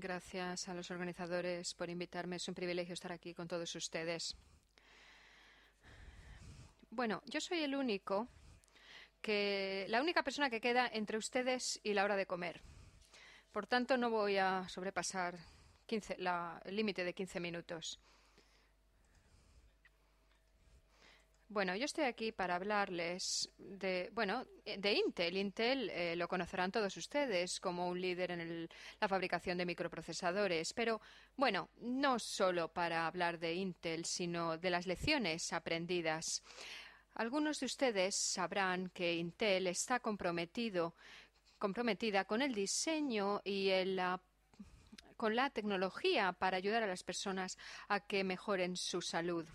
Gracias a los organizadores por invitarme. Es un privilegio estar aquí con todos ustedes. Bueno, yo soy el único que la única persona que queda entre ustedes y la hora de comer. Por tanto, no voy a sobrepasar el límite de 15 minutos. Bueno, yo estoy aquí para hablarles de, bueno, eh, de Intel. Intel eh, lo conocerán todos ustedes como un líder en la fabricación de microprocesadores, pero bueno, no solo para hablar de Intel, sino de las lecciones aprendidas. Algunos de ustedes sabrán que Intel está comprometido, comprometida con el diseño y ah, con la tecnología para ayudar a las personas a que mejoren su salud.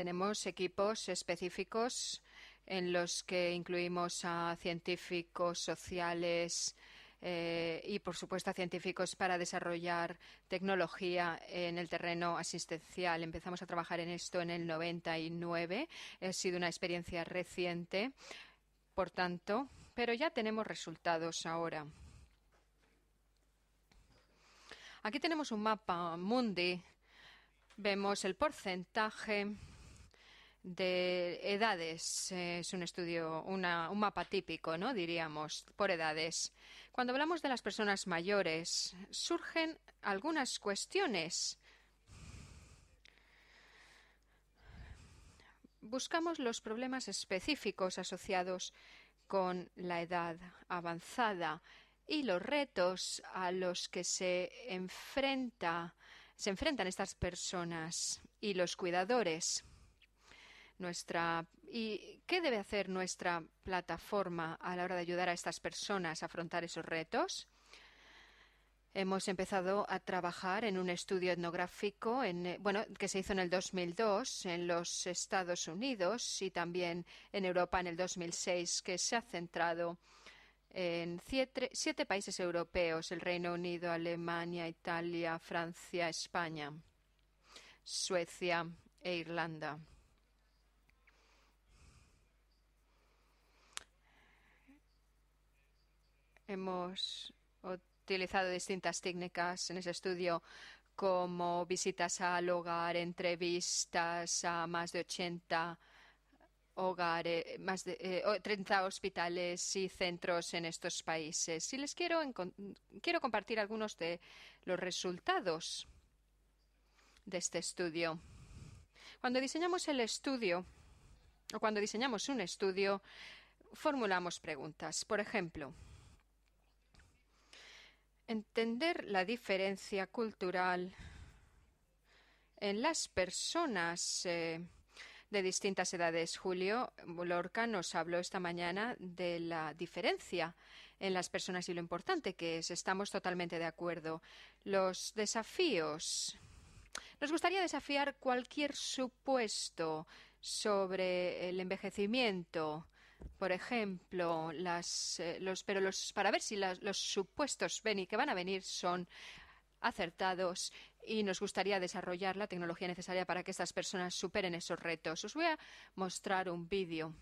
Tenemos equipos específicos en los que incluimos a científicos sociales eh, y, por supuesto, a científicos para desarrollar tecnología en el terreno asistencial. Empezamos a trabajar en esto en el 99. Ha sido una experiencia reciente, por tanto, pero ya tenemos resultados ahora. Aquí tenemos un mapa mundi. Vemos el porcentaje de edades. Eh, es un estudio, un mapa típico, ¿no? Diríamos, por edades. Cuando hablamos de las personas mayores, surgen algunas cuestiones. Buscamos los problemas específicos asociados con la edad avanzada y los retos a los que se enfrenta se enfrentan estas personas y los cuidadores nuestra y qué debe hacer nuestra plataforma a la hora de ayudar a estas personas a afrontar esos retos. Hemos empezado a trabajar en un estudio etnográfico eh, que se hizo en el 2002 en los Estados Unidos y también en Europa en el 2006, que se ha centrado en siete países europeos, el Reino Unido, Alemania, Italia, Francia, España, Suecia e Irlanda. Hemos utilizado distintas técnicas en ese estudio, como visitas al hogar, entrevistas a más de 80 hogares, más de 30 eh, hospitales y centros en estos países. Y les quiero compartir algunos de los resultados de este estudio. Cuando diseñamos el estudio, o cuando diseñamos un estudio, formulamos preguntas. Por ejemplo, entender la diferencia cultural en las personas eh, de distintas edades. Julio Lorca nos habló esta mañana de la diferencia en las personas y lo importante que es. Estamos totalmente de acuerdo. Los desafíos. Nos gustaría desafiar cualquier supuesto sobre el envejecimiento, por ejemplo, eh, los, pero los, para ver si los supuestos ven y que van a venir son acertados y nos gustaría desarrollar la tecnología necesaria para que estas personas superen esos retos. Os voy a mostrar un vídeo.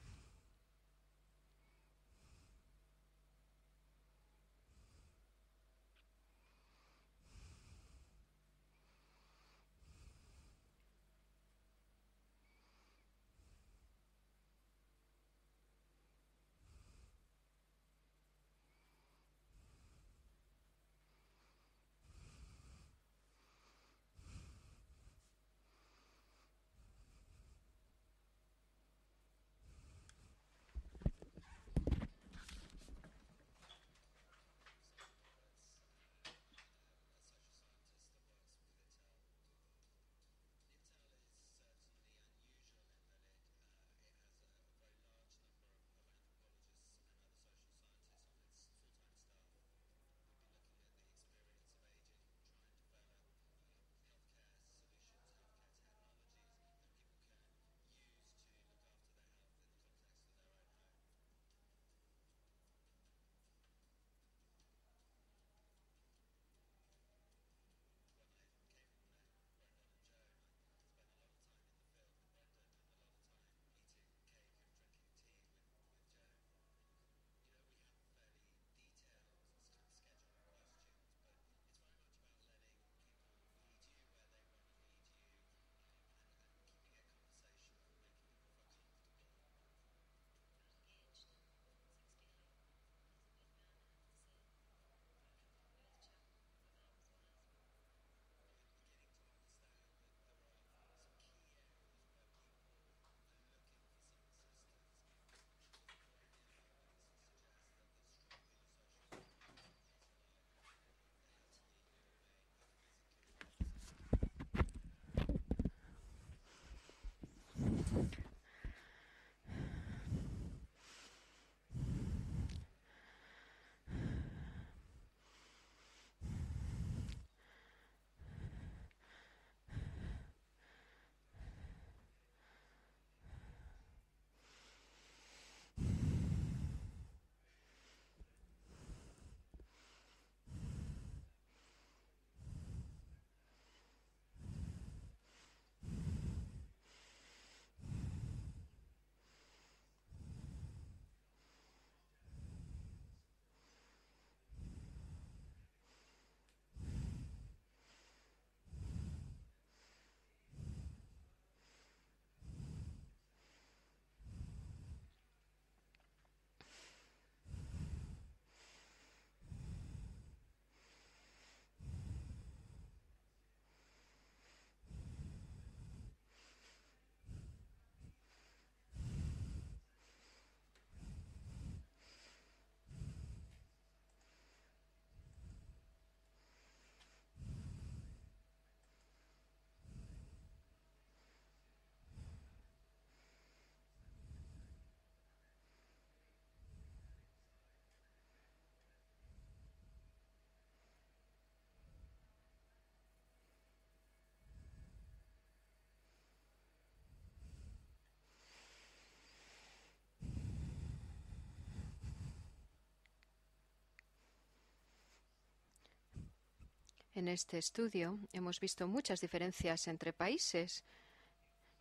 En este estudio hemos visto muchas diferencias entre países,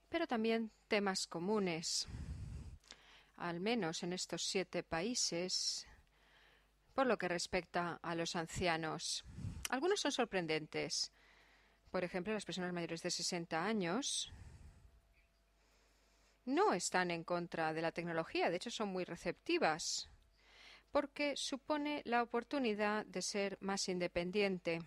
pero también temas comunes. Al menos en estos siete países, por lo que respecta a los ancianos. Algunos son sorprendentes. Por ejemplo, las personas mayores de 60 años no están en contra de la tecnología, de hecho son muy receptivas, porque supone la oportunidad de ser más independiente.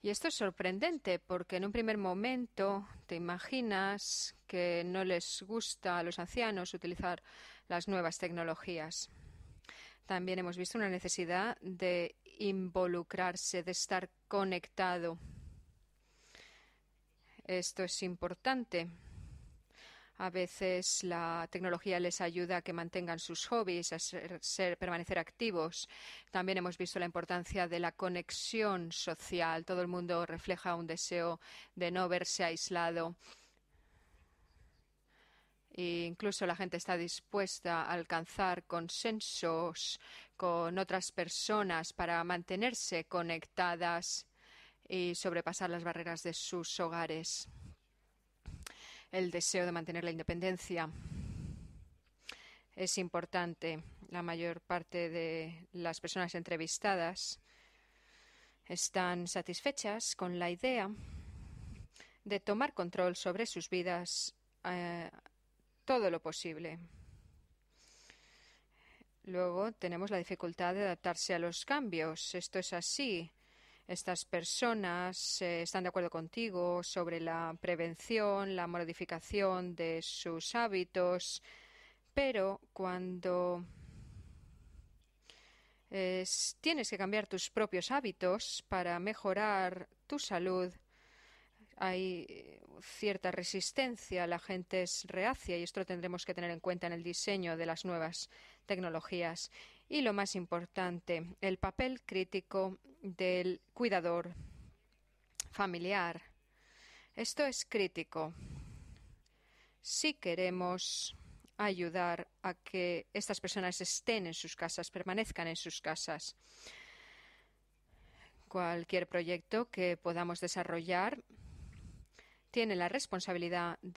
Y esto es sorprendente porque en un primer momento te imaginas que no les gusta a los ancianos utilizar las nuevas tecnologías. También hemos visto una necesidad de involucrarse, de estar conectado. Esto es importante a veces la tecnología les ayuda a que mantengan sus hobbies, a ser, permanecer activos. También hemos visto la importancia de la conexión social. Todo el mundo refleja un deseo de no verse aislado. E incluso la gente está dispuesta a alcanzar consensos con otras personas para mantenerse conectadas y sobrepasar las barreras de sus hogares el deseo de mantener la independencia. Es importante. La mayor parte de las personas entrevistadas están satisfechas con la idea de tomar control sobre sus vidas eh, todo lo posible. Luego tenemos la dificultad de adaptarse a los cambios. Esto es así estas personas eh, están de acuerdo contigo sobre la prevención, la modificación de sus hábitos, pero cuando tienes que cambiar tus propios hábitos para mejorar tu salud. Hay eh, cierta resistencia, la gente es reacia y esto lo tendremos que tener en cuenta en el diseño de las nuevas tecnologías y lo más importante, el papel crítico del cuidador familiar. Esto es crítico. Si queremos ayudar a que estas personas estén en sus casas, permanezcan en sus casas, cualquier proyecto que podamos desarrollar tiene la responsabilidad de...